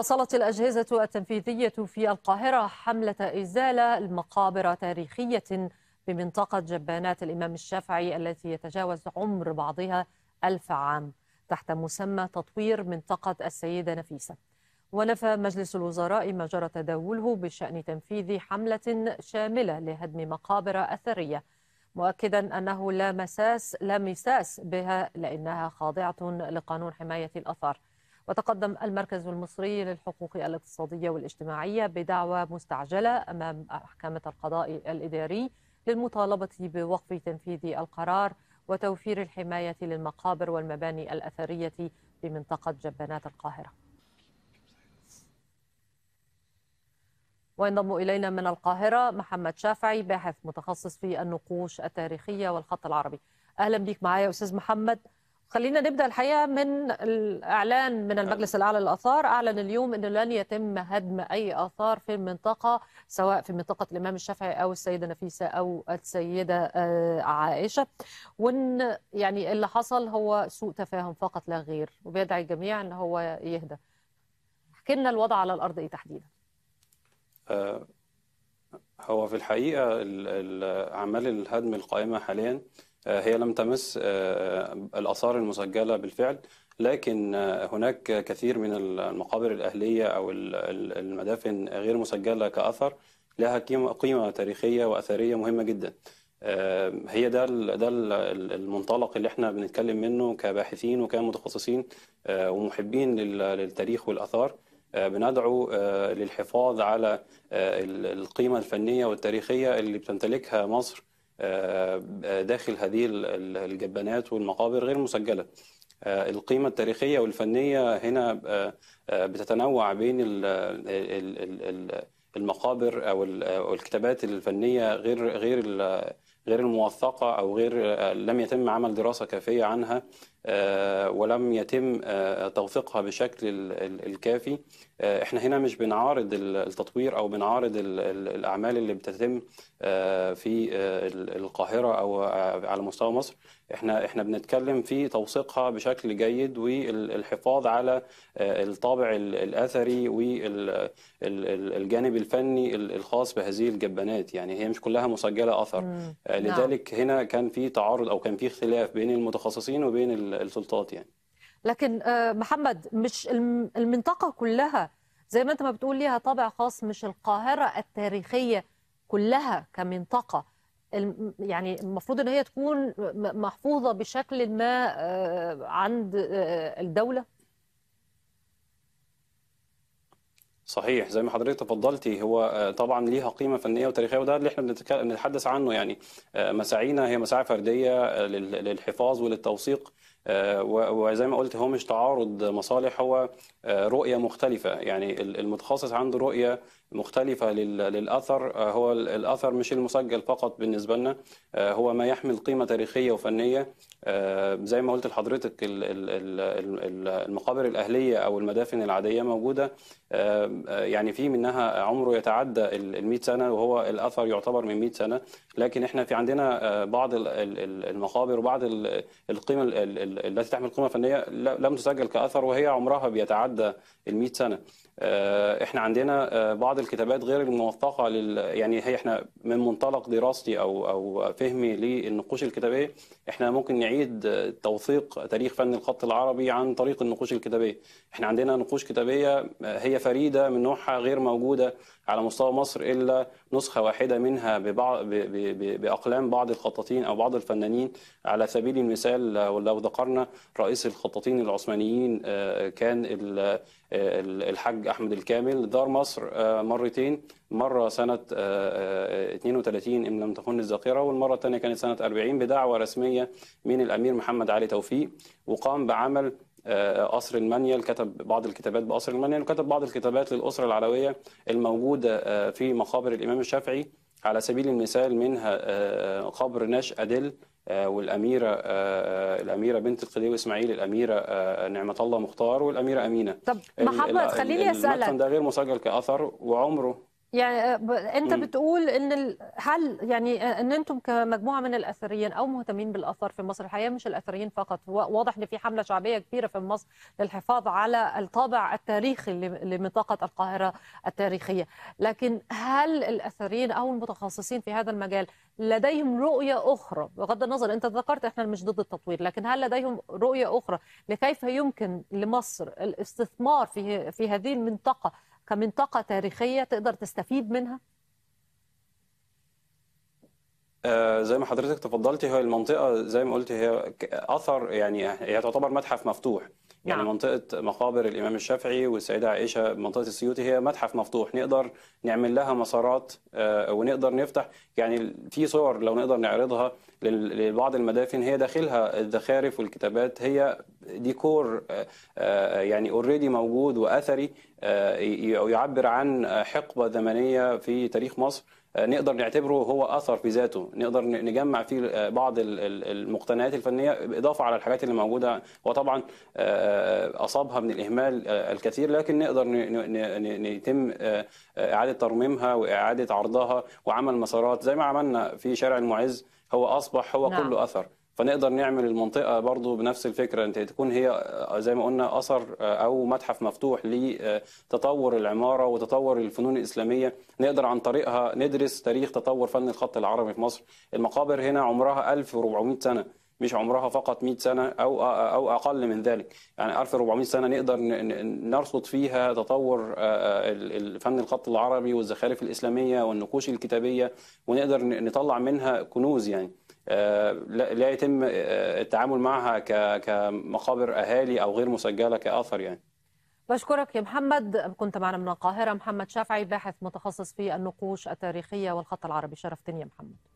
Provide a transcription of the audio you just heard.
واصلت الأجهزة التنفيذية في القاهرة حملة إزالة المقابر تاريخية بمنطقة جبانات الإمام الشافعي التي يتجاوز عمر بعضها ألف عام تحت مسمى تطوير منطقة السيدة نفيسة ونفى مجلس الوزراء ما جرى تداوله بشأن تنفيذ حملة شاملة لهدم مقابر أثرية مؤكدا أنه لا مساس لا مساس بها لأنها خاضعة لقانون حماية الآثار وتقدم المركز المصري للحقوق الاقتصادية والاجتماعية بدعوى مستعجلة أمام محكمة القضاء الإداري للمطالبة بوقف تنفيذ القرار وتوفير الحماية للمقابر والمباني الأثرية بمنطقة جبانات القاهرة وينضم إلينا من القاهرة محمد شافعي باحث متخصص في النقوش التاريخية والخط العربي أهلا بك معايا أستاذ محمد خلينا نبدا الحقيقه من الاعلان من المجلس الاعلى للاثار اعلن اليوم انه لن يتم هدم اي اثار في المنطقه سواء في منطقه الامام الشافعي او السيده نفيسه او السيده آه، عائشه وان يعني اللي حصل هو سوء تفاهم فقط لا غير وبيدعي الجميع ان هو يهدى احكي لنا الوضع على الارض ايه تحديدا آه، هو في الحقيقه اعمال الهدم القائمه حاليا آه، هي لم تمس آه، آه، الآثار المسجلة بالفعل لكن هناك كثير من المقابر الأهلية أو المدافن غير مسجلة كأثر لها قيمة تاريخية وأثرية مهمة جدا هي ده ده المنطلق اللي احنا بنتكلم منه كباحثين وكمتخصصين ومحبين للتاريخ والآثار بندعو للحفاظ على القيمة الفنية والتاريخية اللي بتمتلكها مصر آه، آه، داخل هذه الجبانات والمقابر غير مسجله آه، القيمة التاريخية والفنية هنا بتتنوع بين المقابر أو الكتابات الفنية غير غير غير الموثقة أو غير آه، لم يتم عمل دراسة كافية عنها آه، ولم يتم آه، توثيقها بشكل الكافي احنا هنا مش بنعارض التطوير أو بنعارض الأعمال اللي بتتم في القاهرة أو على مستوى مصر احنا احنا بنتكلم في توثيقها بشكل جيد والحفاظ على الطابع الاثري والجانب الفني الخاص بهذه الجبانات يعني هي مش كلها مسجله اثر نعم. لذلك نعم. هنا كان في تعارض او كان في اختلاف بين المتخصصين وبين السلطات يعني لكن آه، محمد مش المنطقه كلها زي ما انت ما بتقول ليها طابع خاص مش القاهره التاريخيه كلها كمنطقه يعني المفروض ان هي تكون محفوظه بشكل ما آه، عند آه، الدوله صحيح زي ما حضرتك تفضلتي هو آه، طبعا ليها قيمه فنيه وتاريخيه وده اللي احنا بنتحدث عنه يعني آه، مساعينا هي مساعي فرديه آه، للحفاظ وللتوثيق آه، وزي ما قلت هو مش تعارض مصالح هو آه، رؤية مختلفة يعني المتخصص عنده رؤية مختلفة للأثر آه، هو الأثر مش المسجل فقط بالنسبة لنا هو ما يحمل قيمة تاريخية وفنية زي ما قلت لحضرتك المقابر الأهلية أو المدافن العادية موجودة يعني في منها عمره يتعدى ال 100 سنة وهو الأثر يعتبر من 100 سنة لكن احنا في عندنا بعض المقابر وبعض القيمة التي تحمل قيمه فنيه لم تسجل كاثر وهي عمرها بيتعدى ال 100 سنه آه، احنا عندنا آه، بعض الكتابات غير الموثقه لل يعني هي احنا من منطلق دراستي او او فهمي للنقوش الكتابيه احنا ممكن نعيد توثيق تاريخ فن الخط العربي عن طريق النقوش الكتابيه احنا عندنا نقوش كتابيه آه، هي فريده من نوعها غير موجوده على مستوى مصر الا نسخه واحده منها ببعض باقلام بعض الخطاطين او بعض الفنانين على سبيل المثال ولو ذكرنا شعرنا رئيس الخطاطين العثمانيين آه، كان آه، الحاج احمد الكامل زار مصر آه، مرتين مره سنه 32 ان لم تكن الذاكره والمره الثانيه كانت سنه 40 بدعوه رسميه من الامير محمد علي توفيق وقام بعمل قصر المانيال كتب بعض الكتابات بقصر المانيال وكتب بعض الكتابات للاسره العلويه الموجوده في مقابر الامام الشافعي على سبيل المثال منها آه، قبر ناش أدل آه، والاميره آه، الاميره بنت القديو اسماعيل الاميره نعمه الله مختار والاميره امينه طب محمد خليني اسالك المدفن ده غير مسجل كاثر وعمره يعني آه، انت م. بتقول ان هل يعني آه، ان انتم كمجموعه من الاثريين او مهتمين بالاثار في مصر الحقيقه مش الاثريين فقط واضح ان في حمله شعبيه كبيره في مصر للحفاظ على الطابع التاريخي لمنطقه القاهره التاريخيه لكن هل الاثريين او المتخصصين في هذا المجال لديهم رؤيه اخرى بغض النظر انت ذكرت احنا مش ضد التطوير لكن هل لديهم رؤيه اخرى لكيف يمكن لمصر الاستثمار في في هذه المنطقه كمنطقة تاريخية تقدر تستفيد منها؟ آه، زي ما حضرتك تفضلتي هي المنطقة زي ما قلت هي أثر يعني هي تعتبر متحف مفتوح يعني نعم. منطقة مقابر الإمام الشافعي والسيدة عائشة منطقة السيوطي هي متحف مفتوح نقدر نعمل لها مسارات آه، ونقدر نفتح يعني في صور لو نقدر نعرضها لبعض المدافن هي داخلها الزخارف والكتابات هي ديكور آه، آه، يعني اوريدي موجود واثري آه، يعبر عن حقبه زمنيه في تاريخ مصر نقدر نعتبره هو اثر في ذاته نقدر نجمع فيه بعض المقتنيات الفنيه بالإضافة على الحاجات اللي موجوده وطبعا اصابها من الاهمال الكثير لكن نقدر يتم اعاده ترميمها واعاده عرضها وعمل مسارات زي ما عملنا في شارع المعز هو اصبح هو نعم. كله اثر فنقدر نعمل المنطقه برضو بنفس الفكره انت تكون هي آه، زي ما قلنا اثر آه، او متحف مفتوح لتطور آه، العماره وتطور الفنون الاسلاميه نقدر عن طريقها ندرس تاريخ تطور فن الخط العربي في مصر المقابر هنا عمرها 1400 سنه مش عمرها فقط 100 سنه او او اقل من ذلك يعني 1400 سنه نقدر نرصد فيها تطور فن الخط العربي والزخارف الاسلاميه والنقوش الكتابيه ونقدر نطلع منها كنوز يعني لا يتم آه، التعامل معها كمقابر اهالي او غير مسجله كاثر يعني بشكرك يا محمد كنت معنا من القاهره محمد شافعي باحث متخصص في النقوش التاريخيه والخط العربي شرفتني يا محمد